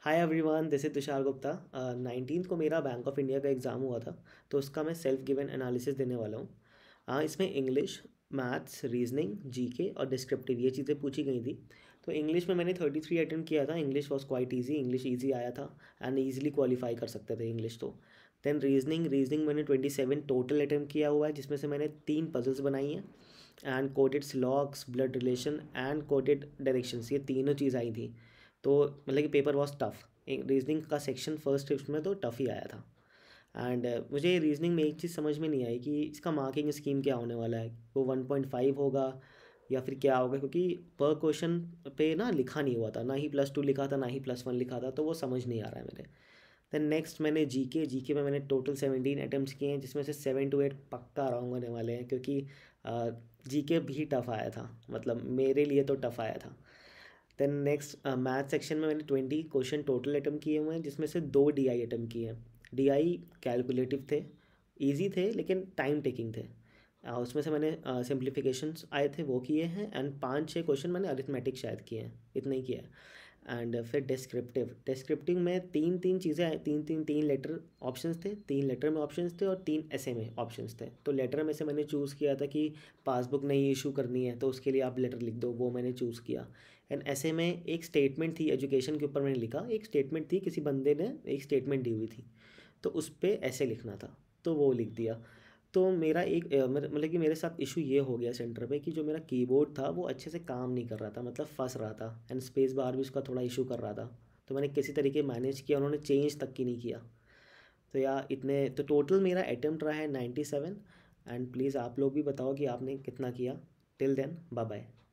hi everyone this is Tushar Gupta nineteen को मेरा Bank of India का एग्ज़ाम हुआ था तो उसका मैं सेल्फ गिवन एनालिसिस देने वाला हूँ uh, इसमें इंग्लिश मैथ्स रीजनिंग जीके और डिस्क्रिप्टिव ये चीज़ें पूछी गई थी तो इंग्लिश में मैंने थर्टी थ्री अटेम्प्ट किया था English was quite easy English easy आया था एंड ईजिली क्वालिफाई कर सकते थे इंग्लिश तो देन रीजनिंग रीजनिंग मैंने ट्वेंटी सेवन टोटल अटैम्प्ट किया हुआ है जिसमें से मैंने तीन पजल्स बनाई हैं and coated स्लॉक्स blood relation and coated directions ये तीनों चीज़ आई थी तो मतलब कि पेपर वॉज टफ रीजनिंग का सेक्शन फर्स्ट शिफ्ट में तो टफ ही आया था एंड uh, मुझे रीजनिंग में एक चीज़ समझ में नहीं आई कि इसका मार्किंग स्कीम क्या होने वाला है वो वन पॉइंट फाइव होगा या फिर क्या होगा क्योंकि पर क्वेश्चन पे ना लिखा नहीं हुआ था ना ही प्लस टू लिखा था ना ही प्लस वन लिखा था तो वो समझ नहीं आ रहा है मेरे दैन नेक्स्ट मैंने जी के जी के में मैंने टोटल सेवेंटीन अटैम्प्ट किए हैं जिसमें से सेवन टू एट पक्का रॉन्ग होने वाले हैं क्योंकि जी uh, के भी टफ आया था मतलब मेरे लिए तो टफ आया था देन नेक्स्ट मैथ सेक्शन में मैंने ट्वेंटी क्वेश्चन टोटल अटम किए हुए हैं जिसमें से दो डी आई अटम किए हैं डी आई कैलकुलेटिव थे ईजी थे लेकिन टाइम टेकिंग थे uh, उसमें से मैंने सिम्प्लीफिकेशन uh, आए थे वो किए हैं एंड पाँच छः क्वेश्चन मैंने अरिथमेटिक शायद किए हैं इतने ही किया है एंड फिर डिस्क्रिप्टिव डिस्क्रिप्टिव में तीन तीन चीज़ें तीन तीन तीन लेटर ऑप्शंस थे तीन लेटर में ऑप्शंस थे और तीन ऐसे में ऑप्शंस थे तो लेटर में से मैंने चूज़ किया था कि पासबुक नहीं इशू करनी है तो उसके लिए आप लेटर लिख दो वो मैंने चूज़ किया एंड ऐसे में एक स्टेटमेंट थी एजुकेशन के ऊपर मैंने लिखा एक स्टेटमेंट थी किसी बंदे ने एक स्टेटमेंट दी हुई थी तो उस पर ऐसे लिखना था तो वो लिख दिया तो मेरा एक मतलब कि मेरे साथ इशू ये हो गया सेंटर पे कि जो मेरा कीबोर्ड था वो अच्छे से काम नहीं कर रहा था मतलब फंस रहा था एंड स्पेस बार भी उसका थोड़ा इशू कर रहा था तो मैंने किसी तरीके मैनेज किया उन्होंने चेंज तक की नहीं किया तो या इतने तो टोटल मेरा अटैम्प्ट रहा है नाइन्टी सेवन एंड प्लीज़ आप लोग भी बताओ कि आपने कितना किया टिल देन बाय बाय